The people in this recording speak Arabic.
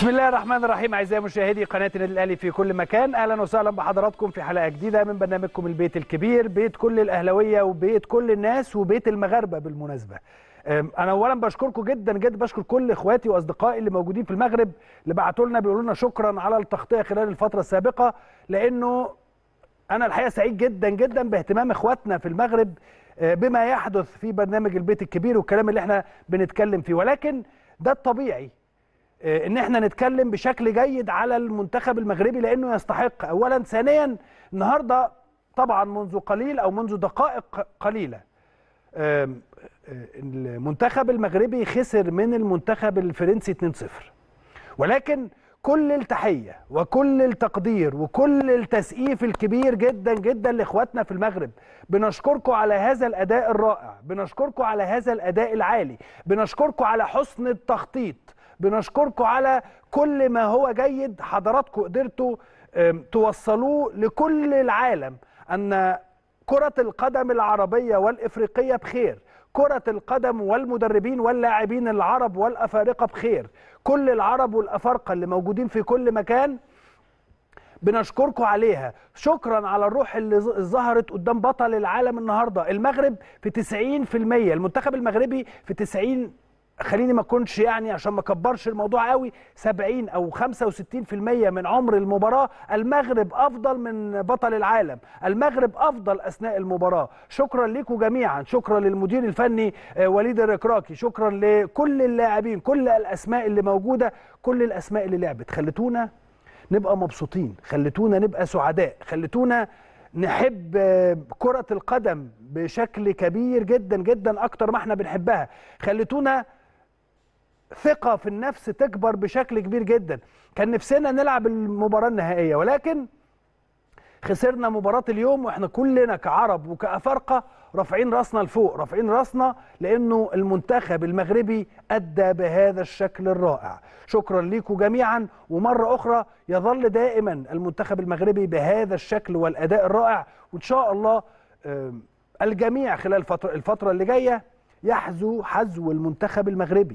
بسم الله الرحمن الرحيم اعزائي مشاهدي قناه النادي الاهلي في كل مكان اهلا وسهلا بحضراتكم في حلقه جديده من برنامجكم البيت الكبير بيت كل الاهلاويه وبيت كل الناس وبيت المغاربه بالمناسبه انا اولا بشكركم جدا جدا بشكر كل اخواتي واصدقائي اللي موجودين في المغرب اللي بعتوا لنا بيقولوا لنا شكرا على التغطيه خلال الفتره السابقه لانه انا الحقيقه سعيد جدا جدا باهتمام اخواتنا في المغرب أه، بما يحدث في برنامج البيت الكبير والكلام اللي احنا بنتكلم فيه ولكن ده الطبيعي آه، ان احنا نتكلم بشكل جيد على المنتخب المغربي لانه يستحق اولا ثانيا النهارده طبعا منذ قليل او منذ دقائق قليله المنتخب المغربي خسر من المنتخب الفرنسي 2-0 ولكن كل التحيه وكل التقدير وكل التسقيف الكبير جدا جدا لاخواتنا في المغرب بنشكركم على هذا الاداء الرائع بنشكركم على هذا الاداء العالي بنشكركم على حسن التخطيط بنشكركم على كل ما هو جيد حضراتكم قدرتوا توصلوه لكل العالم أن كرة القدم العربية والإفريقية بخير كرة القدم والمدربين واللاعبين العرب والأفارقة بخير كل العرب والأفارقة اللي موجودين في كل مكان بنشكركم عليها شكرا على الروح اللي ظهرت قدام بطل العالم النهارده المغرب في 90% المنتخب المغربي في 90 خليني ما اكونش يعني عشان ما اكبرش الموضوع قوي 70 او 65% من عمر المباراه المغرب افضل من بطل العالم المغرب افضل اثناء المباراه شكرا لكم جميعا شكرا للمدير الفني آه، وليد الركراكي شكرا لكل اللاعبين كل الاسماء اللي موجوده كل الاسماء اللي لعبت خلتونا نبقى مبسوطين خلتونا نبقى سعداء خلتونا نحب آه، كرة القدم بشكل كبير جدا جدا أكتر ما احنا بنحبها خلتونا ثقه في النفس تكبر بشكل كبير جدا كان نفسنا نلعب المباراه النهائيه ولكن خسرنا مباراه اليوم واحنا كلنا كعرب وكافارقه رافعين راسنا لفوق رافعين راسنا لانه المنتخب المغربي ادى بهذا الشكل الرائع شكرا ليكم جميعا ومره اخرى يظل دائما المنتخب المغربي بهذا الشكل والاداء الرائع وان شاء الله الجميع خلال الفتره اللي جايه يحذو حذو المنتخب المغربي